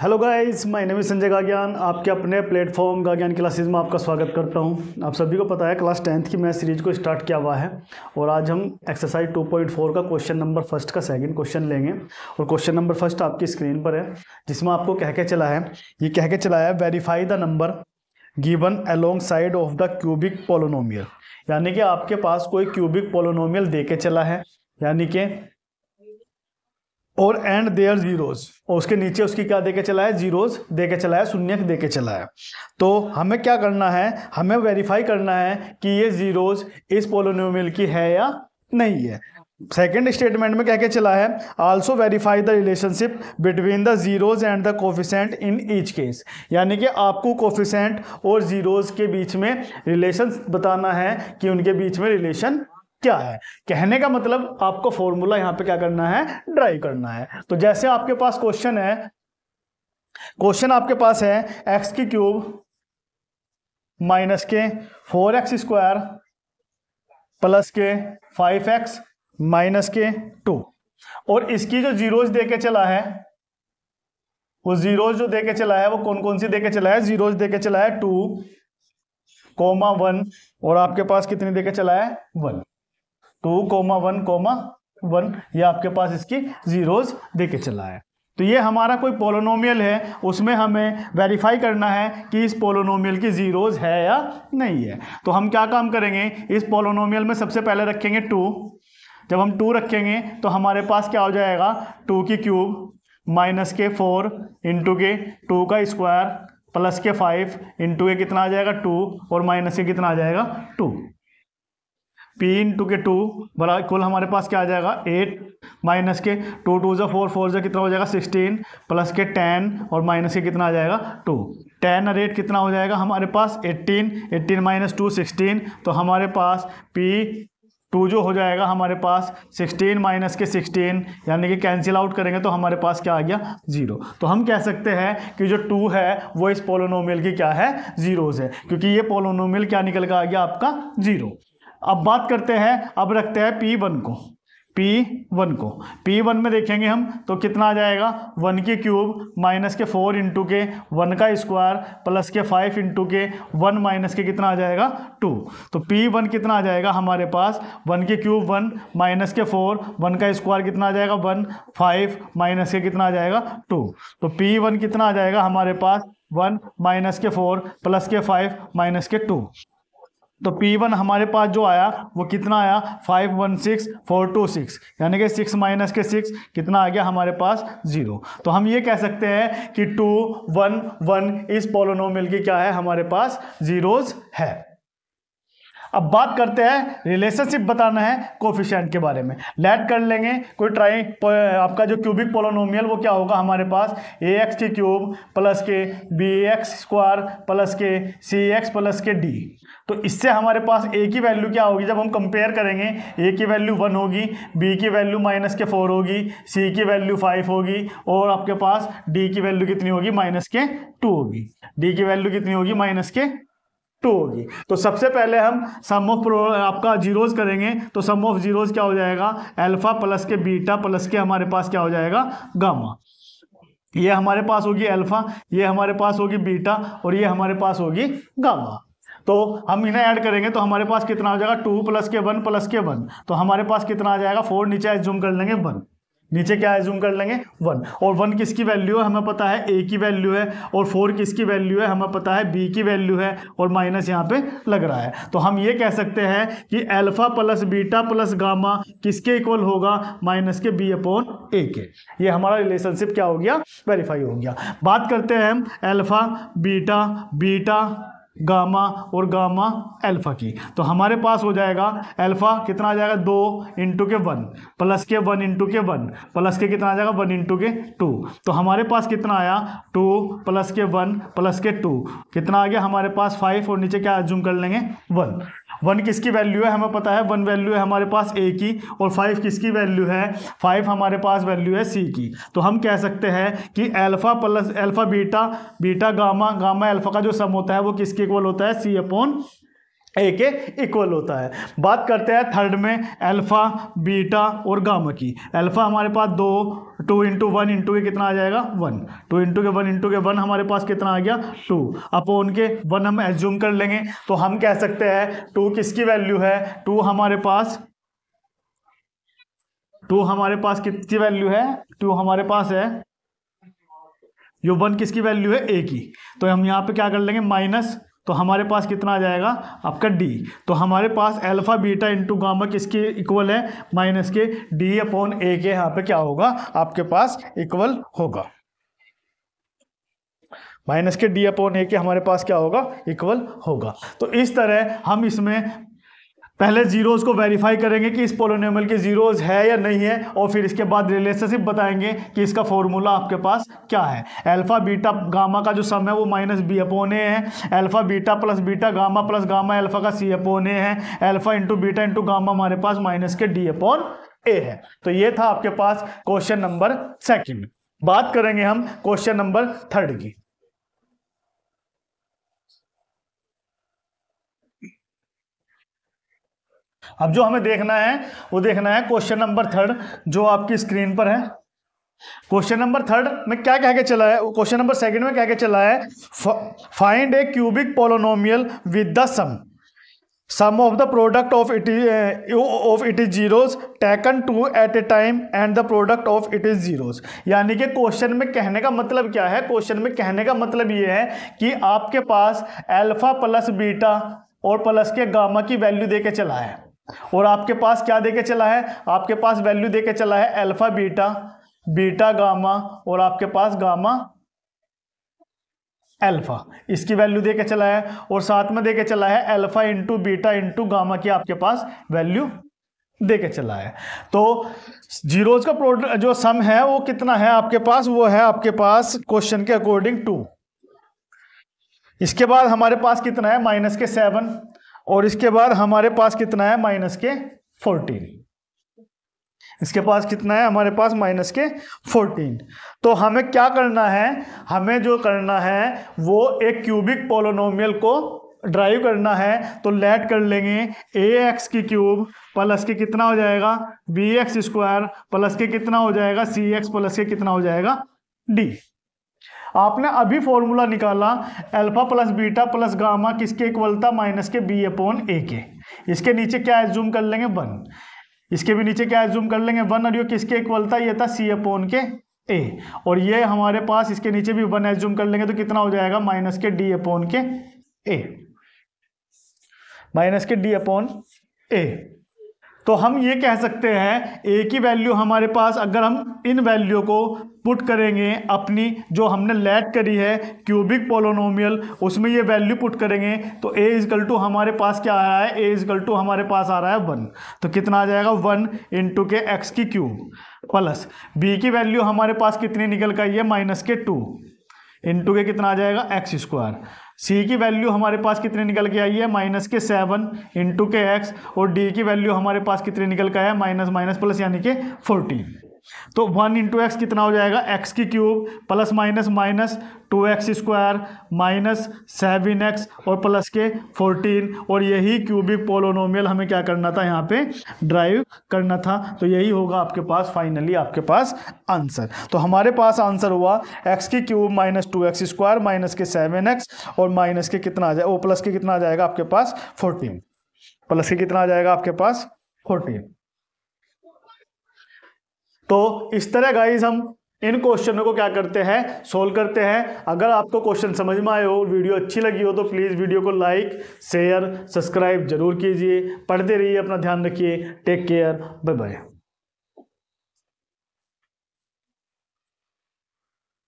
hello guys my name Sanjay Gyan आपके अपने platform ज्ञान क्लासेस में आपका स्वागत करता हूं आप सभी को पता है क्लास टेंथ की मैथ सीरीज को स्टार्ट किया हुआ है और आज हम एक्सरसाइज 2.4 का क्वेश्चन नंबर फर्स्ट का सेकंड क्वेश्चन लेंगे और क्वेश्चन नंबर फर्स्ट आपकी स्क्रीन पर है जिसमें आपको कह के चला है ये कह के चला है verify the number given alongside of the cubic polynomial यानी कि आपके पास कोई क्यूबिक पोलोनोमियल दे के चला है यानी कि और एंड देयर जीरोज और उसके नीचे उसकी क्या देके चला है जीरोज देके चला है शून्य देके चला है तो हमें क्या करना है हमें वेरीफाई करना है कि ये जीरोज इस पोलोनोमिल की है या नहीं है सेकेंड स्टेटमेंट में क्या क्या चला है also verify the relationship between the zeros and the coefficient in each case यानी कि आपको कोफिशेंट और जीरोज के बीच में रिलेशन बताना है कि उनके बीच में रिलेशन क्या है कहने का मतलब आपको फॉर्मूला यहां पे क्या करना है ड्राइव करना है तो जैसे आपके पास क्वेश्चन है क्वेश्चन आपके पास है एक्स की क्यूब माइनस के फोर एक्स स्क्वायर प्लस के फाइव एक्स माइनस के टू और इसकी जो जीरोज दे के चला है वो जीरोज जो दे के चला है वो कौन कौन सी दे के चला है जीरोज दे के चला है टू कोमा वन और आपके पास कितनी दे के चला है one two comma one comma one या आपके पास इसकी जीरोज दे के चला है तो ये हमारा कोई पोलोनोमियल है उसमें हमें वेरीफाई करना है कि इस पोलोनोमियल की जीरोज है या नहीं है तो हम क्या काम करेंगे इस पोलोनोमियल में सबसे पहले रखेंगे टू जब हम टू रखेंगे तो हमारे पास क्या हो जाएगा टू की क्यूब माइनस के फोर इंटू के टू का स्क्वायर प्लस के फाइव इंटू के कितना आ जाएगा टू और माइनस के कितना आ जाएगा टू पी इन टू के टू बड़ा कुल हमारे पास क्या आ जाएगा एट माइनस के टू टू जो फोर फोर जो कितना हो जाएगा सिक्सटीन प्लस के टेन और माइनस के कितना आ जाएगा टू टेन और एट कितना हो जाएगा हमारे पास eighteen eighteen minus two sixteen तो हमारे पास पी टू जो हो जाएगा हमारे पास सिक्सटीन माइनस के सिक्सटीन यानी कि कैंसिल आउट करेंगे तो हमारे पास क्या आ गया जीरो तो हम कह सकते हैं कि जो टू है वो इस पोलोनोमियल की क्या है जीरोज़ है क्योंकि ये पोलोनोमियल क्या निकल कर आ गया आपका जीरो अब बात करते हैं अब रखते हैं पी वन को पी वन को पी वन में देखेंगे हम तो कितना आ जाएगा वन के क्यूब माइनस के फोर इंटू के वन का स्क्वायर प्लस के फाइव इंटू के वन माइनस के कितना आ जाएगा टू तो पी वन कितना आ जाएगा हमारे पास वन के क्यूब वन माइनस के फोर वन का स्क्वायर कितना आ जाएगा वन फाइव माइनस के कितना आ जाएगा टू तो पी वन कितना आ जाएगा हमारे पास वन माइनस के फोर प्लस के फाइव माइनस के टू तो P1 हमारे पास जो आया वो कितना आया five one six four two six यानी कि सिक्स माइनस के सिक्स कितना आ गया हमारे पास जीरो तो हम ये कह सकते हैं कि टू वन वन इस पोलोनोमिल की क्या है हमारे पास जीरोज़ है अब बात करते हैं रिलेशनशिप बताना है कोफिशेंट के बारे में लेट कर लेंगे कोई ट्राई आपका जो क्यूबिक पोलोनोमियल वो क्या होगा हमारे पास ए एक्स के क्यूब प्लस के बी एक्स स्क्वायर प्लस के सी एक्स प्लस के डी तो इससे हमारे पास ए की वैल्यू क्या होगी जब हम कंपेयर करेंगे ए की वैल्यू वन होगी बी की वैल्यू माइनस के फोर होगी सी की वैल्यू फाइव होगी और आपके पास डी की वैल्यू कितनी होगी माइनस के टू होगी डी की वैल्यू कितनी होगी माइनस के टू होगी तो सबसे पहले हम सम ऑफ आपका जीरोज करेंगे तो सम ऑफ जीरोज क्या हो जाएगा अल्फा प्लस के बीटा प्लस के हमारे पास क्या हो जाएगा गामा ये हमारे पास होगी अल्फा ये हमारे पास होगी बीटा और ये हमारे पास होगी गामा तो हम इन्हें ऐड करेंगे तो हमारे पास कितना हो जाएगा टू प्लस के वन प्लस के वन तो हमारे पास कितना आ जाएगा फोर नीचे जूम कर लेंगे वन नीचे क्या एज्यूम कर लेंगे वन और वन किसकी वैल्यू है हमें पता है ए की वैल्यू है और फोर किसकी वैल्यू है हमें पता है बी की वैल्यू है और माइनस यहाँ पे लग रहा है तो हम ये कह सकते हैं कि alpha plus beta plus gamma किसके इक्वल होगा माइनस के बी अपॉन ए के ये हमारा रिलेशनशिप क्या हो गया वेरीफाई हो गया बात करते हैं हम एल्फा बीटा बीटा गामा और गामा अल्फ़ा की तो हमारे पास हो जाएगा अल्फ़ा कितना आ जाएगा दो इंटू के वन प्लस के वन इंटू के वन प्लस के कितना आ जाएगा वन इंटू के टू तो हमारे पास कितना आया टू प्लस के वन प्लस के टू कितना आ गया हमारे पास फाइव और नीचे क्या जूम कर लेंगे वन वन किसकी वैल्यू है हमें पता है वन वैल्यू है हमारे पास ए की और फाइव किसकी वैल्यू है फाइव हमारे पास वैल्यू है सी की तो हम कह सकते हैं कि alpha plus alpha beta beta gamma gamma alpha का जो सम होता है वो किसके इक्वल होता है सी अपॉन ए के इक्वल होता है बात करते हैं थर्ड में अल्फ़ा बीटा और गामा की अल्फ़ा हमारे पास दो टू इंटू वन इंटू के कितना आ जाएगा वन टू इंटू के वन इंटू के वन हमारे पास कितना आ गया टू अपो उनके वन हम एज्यूम कर लेंगे तो हम कह सकते हैं टू किसकी वैल्यू है टू हमारे पास टू हमारे पास कितनी वैल्यू है टू हमारे पास है यो वन किसकी वैल्यू है ए की तो हम यहाँ पे क्या कर लेंगे माइनस तो हमारे पास कितना आ जाएगा आपका डी तो हमारे पास अल्फ़ा बीटा इंटू गामा किसके इक्वल है माइनस के डी अपॉन ए के यहाँ पे क्या होगा आपके पास इक्वल होगा माइनस के डी अपॉन ए के हमारे पास क्या होगा इक्वल होगा तो इस तरह हम इसमें पहले जीरोज़ को वेरीफाई करेंगे कि इस पोलोनियमल के जीरोज़ है या नहीं है और फिर इसके बाद रिलेशनशिप बताएंगे कि इसका फॉर्मूला आपके पास क्या है अल्फ़ा बीटा गामा का जो सम है वो माइनस बी अपोने ए है alpha beta plus beta gamma plus gamma alpha का सी अपोने ए है alpha into beta into gamma हमारे पास माइनस के डी अपोन ए है तो ये था आपके पास क्वेश्चन नंबर सेकेंड बात करेंगे हम क्वेश्चन नंबर थर्ड की अब जो हमें देखना है वो देखना है क्वेश्चन नंबर थर्ड जो आपकी स्क्रीन पर है क्वेश्चन नंबर थर्ड में क्या कह के चला है क्वेश्चन नंबर सेकंड में क्या कह के चला है find a cubic polynomial with the sum sum of the product of it of it is it is zeros taken two at a time and the product of it यानी कि question में कहने का मतलब क्या है क्वेश्चन में कहने का मतलब ये है कि आपके पास एल्फा प्लस बीटा और प्लस के गामा की वैल्यू दे के चला है और आपके पास क्या के चला है आपके पास वैल्यू के चला है अल्फा बीटा बीटा गामा और आपके पास गामा अल्फा इसकी वैल्यू के चला है और साथ में के चला है alpha into beta into gamma की आपके पास वैल्यू दे के चला है तो जीरोज का प्रोडक्ट जो सम है वो कितना है आपके पास वो है आपके पास क्वेश्चन के अकॉर्डिंग टू इसके बाद हमारे पास कितना है माइनस के सेवन और इसके बाद हमारे पास कितना है माइनस के फोर्टीन इसके पास कितना है हमारे पास माइनस के फोर्टीन तो हमें क्या करना है हमें जो करना है वो एक क्यूबिक पोलोनोमियल को ड्राइव करना है तो लेट कर लेंगे ए एक्स की क्यूब प्लस के कितना हो जाएगा बी एक्स स्क्वायर प्लस के कितना हो जाएगा सी एक्स प्लस के कितना हो जाएगा डी आपने अभी फॉर्मूला निकाला alpha plus beta plus gamma किसके इक्वल था माइनस के बी अपॉन ए के इसके नीचे क्या एज्यूम कर लेंगे वन इसके भी नीचे क्या एज्यूम कर लेंगे वन और ये किसके इक्वल था ये था सी अपॉन के ए और ये हमारे पास इसके नीचे भी वन एज्यूम कर लेंगे तो कितना हो जाएगा माइनस के डी अपॉन के ए माइनस के डी अपॉन ए तो हम ये कह सकते हैं ए की वैल्यू हमारे पास अगर हम इन वैल्यू को पुट करेंगे अपनी जो हमने लैड करी है क्यूबिक पोलोनोमियल उसमें ये वैल्यू पुट करेंगे तो ए इजकल टू हमारे पास क्या आया है ए इजकल टू हमारे पास आ रहा है वन तो कितना आ जाएगा वन इंटू के एक्स की क्यूब प्लस बी की वैल्यू हमारे पास कितनी निकल का ये माइनस के टू इंटू के कितना आ जाएगा एक्स स्क्वायर सी की वैल्यू हमारे पास कितनी निकल के आई है माइनस के सेवन इंटू के एक्स और डी की वैल्यू हमारे पास कितनी निकल का है माइनस माइनस प्लस यानी कि फोर्टीन तो वन इंटू एक्स कितना हो जाएगा एक्स की cube plus minus minus two x square minus seven x और प्लस के फोर्टीन और यही क्यूबिक पोलोनोमियल हमें क्या करना था यहाँ पे ड्राइव करना था तो यही होगा आपके पास फाइनली आपके पास आंसर तो हमारे पास आंसर हुआ एक्स की cube minus two x square minus के सेवन एक्स और माइनस के कितना आ जाए प्लस के कितना आ जाएगा आपके पास फोर्टीन प्लस के कितना आ जाएगा आपके पास फोर्टीन तो इस तरह गाइज हम इन क्वेश्चनों को क्या करते हैं सोल्व करते हैं अगर आपको क्वेश्चन समझ में आए हो वीडियो अच्छी लगी हो तो प्लीज़ वीडियो को लाइक शेयर सब्सक्राइब जरूर कीजिए पढ़ते रहिए अपना ध्यान रखिए टेक केयर बाय बाय